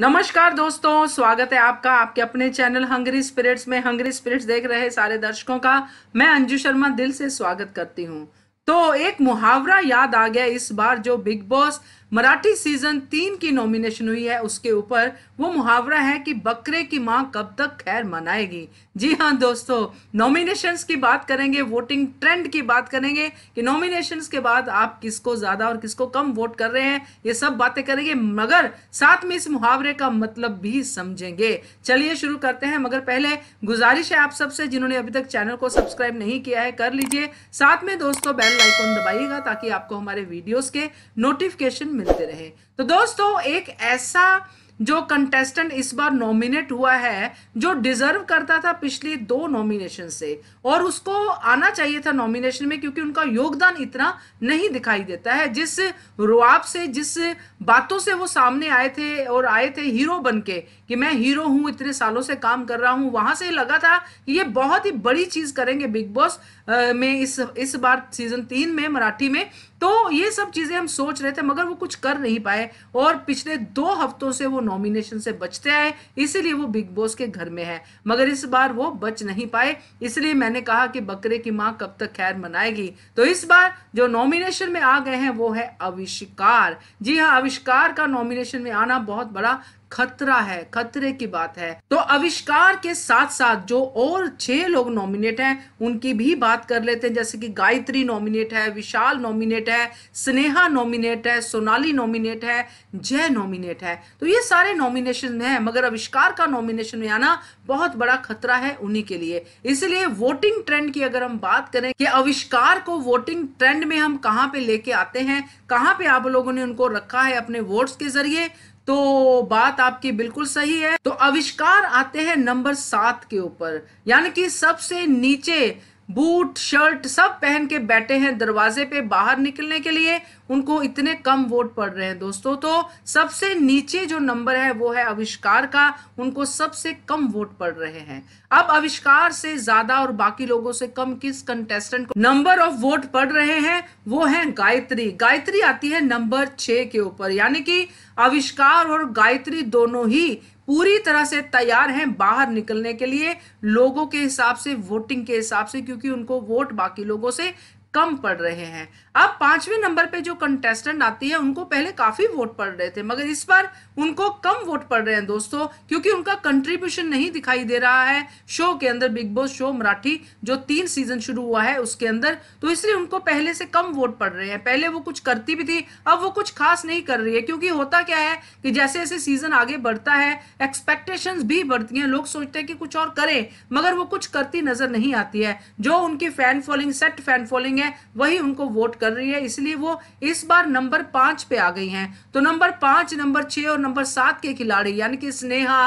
नमस्कार दोस्तों स्वागत है आपका आपके अपने चैनल हंगरी स्पिरिट्स में हंगरी स्पिरिट्स देख रहे सारे दर्शकों का मैं अंजू शर्मा दिल से स्वागत करती हूँ तो एक मुहावरा याद आ गया इस बार जो बिग बॉस मराठी सीजन तीन की नॉमिनेशन हुई है उसके ऊपर वो मुहावरा है कि बकरे की माँ कब तक खैर मनाएगी जी हाँ दोस्तों नॉमिनेशंस की बात करेंगे वोटिंग ट्रेंड की बात करेंगे कि नॉमिनेशंस के बाद आप किसको ज़्यादा और किसको कम वोट कर रहे हैं ये सब बातें करेंगे मगर साथ में इस मुहावरे का मतलब भी समझेंगे चलिए शुरू करते हैं मगर पहले गुजारिश है आप सबसे जिन्होंने अभी तक चैनल को सब्सक्राइब नहीं किया है कर लीजिए साथ में दोस्तों बेल आइकॉन दबाइएगा ताकि आपको हमारे वीडियोज के नोटिफिकेशन मिलते रहे तो दोस्तों एक ऐसा जो कंटेस्टेंट इस बार नॉमिनेट हुआ है जो डिजर्व करता था पिछले दो नॉमिनेशन से और उसको आना चाहिए था नॉमिनेशन में क्योंकि उनका योगदान इतना नहीं दिखाई देता है जिस रुआब से जिस बातों से वो सामने आए थे और आए थे हीरो बनके कि मैं हीरो हूँ इतने सालों से काम कर रहा हूँ वहाँ से लगा था कि ये बहुत ही बड़ी चीज़ करेंगे बिग बॉस में इस इस बार सीजन तीन में मराठी में तो ये सब चीज़ें हम सोच रहे थे मगर वो कुछ कर नहीं पाए और पिछले दो हफ्तों से वो नॉमिनेशन से बचते आए इसीलिए वो बिग बॉस के घर में है मगर इस बार वो बच नहीं पाए इसलिए मैंने कहा कि बकरे की माँ कब तक खैर मनाएगी तो इस बार जो नॉमिनेशन में आ गए हैं वो है अविष्कार जी हाँ अविष्कार का नॉमिनेशन में आना बहुत बड़ा खतरा है खतरे की बात है तो अविष्कार के साथ साथ जो और छह लोग नॉमिनेट हैं उनकी भी बात कर लेते हैं जैसे कि गायत्री नॉमिनेट है विशाल नॉमिनेट है स्नेहा नॉमिनेट है सोनाली नॉमिनेट है जय नॉमिनेट है तो ये सारे नॉमिनेशन में है मगर अविष्कार का नॉमिनेशन में आना बहुत बड़ा खतरा है उन्हीं के लिए इसलिए वोटिंग ट्रेंड की अगर हम बात करें कि अविष्कार को वोटिंग ट्रेंड में हम कहाँ पे लेके आते हैं कहाँ पे आप लोगों ने उनको रखा है अपने वोट्स के जरिए तो बात आपकी बिल्कुल सही है तो आविष्कार आते हैं नंबर सात के ऊपर यानी कि सबसे नीचे बूट शर्ट सब पहन के बैठे हैं दरवाजे पे बाहर निकलने के लिए उनको इतने कम वोट पड़ रहे हैं दोस्तों तो सबसे नीचे जो नंबर है वो है अविष्कार का उनको सबसे कम वोट पड़ रहे हैं अब अविष्कार से ज्यादा और बाकी लोगों से कम किस कंटेस्टेंट को नंबर ऑफ वोट पड़ रहे हैं वो है गायत्री गायत्री आती है नंबर छ के ऊपर यानी कि अविष्कार और गायत्री दोनों ही पूरी तरह से तैयार हैं बाहर निकलने के लिए लोगों के हिसाब से वोटिंग के हिसाब से क्योंकि उनको वोट बाकी लोगों से कम पड़ रहे हैं अब पांचवें नंबर पे जो कंटेस्टेंट आती है उनको पहले काफी वोट पड़ रहे थे मगर इस बार उनको कम वोट पड़ रहे हैं दोस्तों क्योंकि उनका कंट्रीब्यूशन नहीं दिखाई दे रहा है शो के अंदर बिग बॉस शो मराठी जो तीन सीजन शुरू हुआ है उसके अंदर तो इसलिए उनको पहले से कम वोट पड़ रहे हैं पहले वो कुछ करती भी थी अब वो कुछ खास नहीं कर रही है क्योंकि होता क्या है कि जैसे जैसे सीजन आगे बढ़ता है एक्सपेक्टेशन भी बढ़ती है लोग सोचते हैं कि कुछ और करें मगर वो कुछ करती नजर नहीं आती है जो उनकी fan following set fan following है हैं वही उनको वोट कर रही है इसलिए वो इस बार नंबर पांच पे आ गई हैं तो नंबर पांच नंबर छह और नंबर सात के खिलाड़ी यानी कि स्नेहा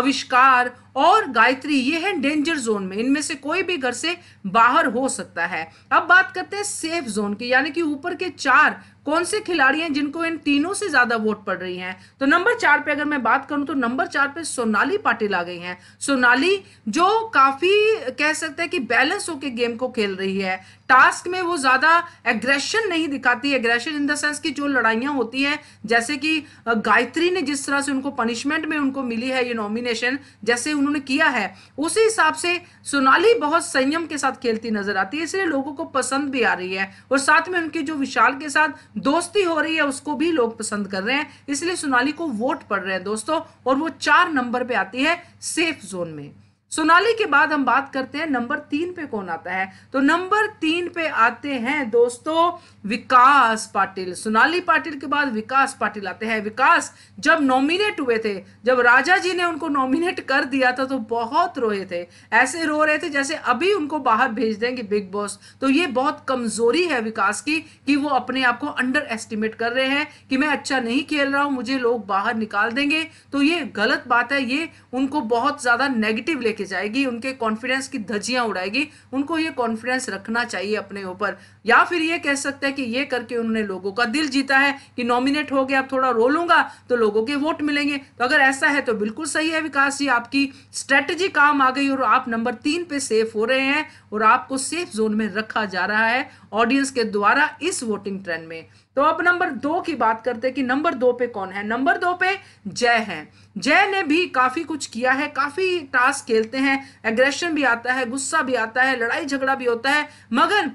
आविष्कार और गायत्री ये है डेंजर जोन में इनमें से कोई भी घर से बाहर हो सकता है अब बात करते हैं सेफ जोन की यानी कि ऊपर के चार कौन से खिलाड़ी हैं जिनको इन तीनों से ज्यादा वोट पड़ रही हैं तो नंबर चार पे अगर मैं बात करूं तो नंबर चार पे सोनाली पाटिल आ गई हैं सोनाली जो काफी कह सकते हैं कि बैलेंस होकर गेम को खेल रही है टास्क में वो ज्यादा एग्रेशन नहीं दिखाती एग्रेशन इन द सेंस की जो लड़ाइयां होती है जैसे कि गायत्री ने जिस तरह से उनको पनिशमेंट में उनको मिली है ये नॉमिनेशन जैसे उन्होंने किया है उसी हिसाब से सोनाली बहुत संयम के साथ खेलती नजर आती है इसलिए लोगों को पसंद भी आ रही है और साथ में उनकी जो विशाल के साथ दोस्ती हो रही है उसको भी लोग पसंद कर रहे हैं इसलिए सोनाली को वोट पड़ रहे हैं दोस्तों और वो चार नंबर पर आती है सेफ जोन में सोनाली के बाद हम बात करते हैं नंबर तीन पे कौन आता है तो नंबर तीन पे आते हैं दोस्तों विकास पाटिल सोनाली पाटिल के बाद विकास पाटिल आते हैं विकास जब नॉमिनेट हुए थे जब राजा जी ने उनको नॉमिनेट कर दिया था तो बहुत रोए थे ऐसे रो रहे थे जैसे अभी उनको बाहर भेज देंगे बिग बॉस तो ये बहुत कमजोरी है विकास की कि वो अपने आप को अंडर एस्टिमेट कर रहे हैं कि मैं अच्छा नहीं खेल रहा हूं मुझे लोग बाहर निकाल देंगे तो ये गलत बात है ये उनको बहुत ज्यादा नेगेटिव लेके लेके जाएगी उनके कॉन्फिडेंस की धज्जियाँ उड़ाएगी उनको ये कॉन्फिडेंस रखना चाहिए अपने ऊपर या फिर ये कह सकते हैं कि ये करके उन्होंने लोगों का दिल जीता है कि नॉमिनेट हो गया अब थोड़ा रो लूंगा तो लोगों के वोट मिलेंगे तो अगर ऐसा है तो बिल्कुल सही है विकास जी आपकी स्ट्रेटजी काम आ गई और आप नंबर तीन पे सेफ हो रहे हैं और आपको सेफ जोन में रखा जा रहा है ऑडियंस के द्वारा इस वोटिंग ट्रेंड में तो अब नंबर दो की बात करते हैं कि नंबर दो पे कौन है नंबर दो पे जय है जय ने भी काफ़ी कुछ किया है काफ़ी टास्क खेलते हैं एग्रेशन भी आता है गुस्सा भी आता है लड़ाई झगड़ा भी होता है मगर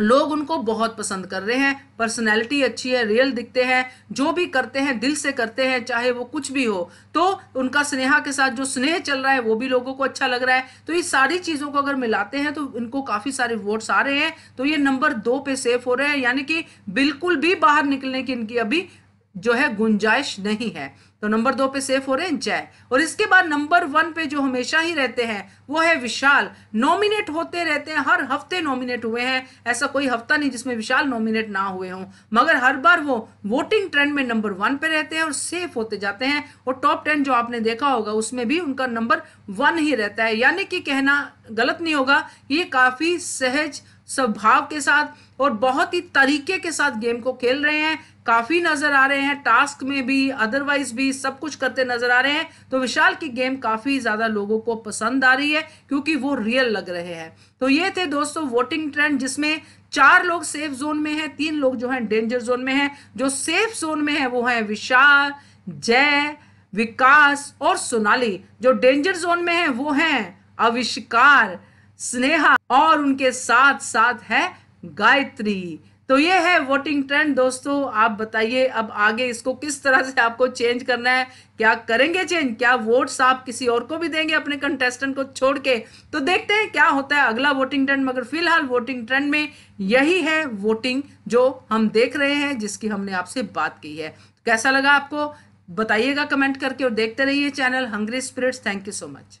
लोग उनको बहुत पसंद कर रहे हैं पर्सनैलिटी अच्छी है रियल दिखते हैं जो भी करते हैं दिल से करते हैं चाहे वो कुछ भी हो तो उनका स्नेहा के साथ जो स्नेह चल रहा है वो भी लोगों को अच्छा लग रहा है तो ये सारी चीज़ों को अगर मिलाते हैं तो इनको काफ़ी सारे वोट्स आ रहे हैं तो ये नंबर दो पे सेफ हो रहे हैं यानी कि बिल्कुल भी बाहर निकलने की इनकी अभी जो है गुंजाइश नहीं है तो नंबर दो पे सेफ हो हैं जय और इसके बाद नंबर वन पे जो हमेशा ही रहते हैं वो है विशाल नॉमिनेट होते रहते हैं हर हफ्ते नॉमिनेट हुए हैं ऐसा कोई हफ्ता नहीं जिसमें विशाल नॉमिनेट ना हुए हों मगर हर बार वो वोटिंग ट्रेंड में नंबर वन पे रहते हैं और सेफ होते जाते हैं और टॉप टेन जो आपने देखा होगा उसमें भी उनका नंबर वन ही रहता है यानी कि कहना गलत नहीं होगा ये काफ़ी सहज स्वभाव के साथ और बहुत ही तरीके के साथ गेम को खेल रहे हैं काफ़ी नज़र आ रहे हैं टास्क में भी अदरवाइज भी सब कुछ करते नज़र आ रहे हैं तो विशाल की गेम काफ़ी ज़्यादा लोगों को पसंद आ रही है क्योंकि वो रियल लग रहे हैं तो ये थे दोस्तों वोटिंग ट्रेंड जिसमें चार लोग सेफ जोन में हैं तीन लोग जो हैं डेंजर जोन में हैं जो सेफ जोन में है वो है विशाल जय विकास और सोनाली जो डेंजर जोन में है वो है अविष्कार स्नेहा और उनके साथ साथ है गायत्री तो ये है वोटिंग ट्रेंड दोस्तों आप बताइए अब आगे इसको किस तरह से आपको चेंज करना है क्या करेंगे चेंज क्या वोट्स आप किसी और को भी देंगे अपने कंटेस्टेंट को छोड़ के तो देखते हैं क्या होता है अगला वोटिंग ट्रेंड मगर फिलहाल वोटिंग ट्रेंड में यही है वोटिंग जो हम देख रहे हैं जिसकी हमने आपसे बात की है कैसा लगा आपको बताइएगा कमेंट करके और देखते रहिए channel Hungry Spirits thank you so much